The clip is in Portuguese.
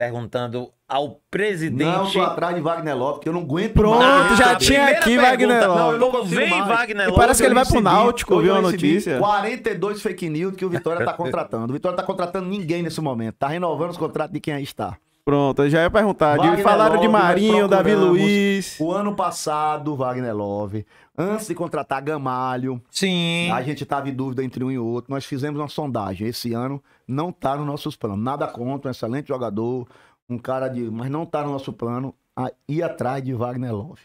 perguntando ao presidente. Não, tô atrás de Wagner Love, porque eu não aguento Pronto, mais. já tinha aqui Wagner Love. Não, não vem mais. Wagner Love. E parece que ele vai pro Náutico, viu a notícia? 42 fake news que o Vitória tá contratando. O Vitória tá contratando ninguém nesse momento. Tá renovando os contratos de quem aí está. Pronto, já ia perguntar. Wagner falaram Love, de né? Marinho, Davi Luiz. O ano passado, Wagner Love. Antes de contratar Gamalho. Sim. A gente estava em dúvida entre um e outro. Nós fizemos uma sondagem. Esse ano não está nos nossos planos. Nada contra, um excelente jogador. Um cara de. Mas não está no nosso plano a ir atrás de Wagner Love.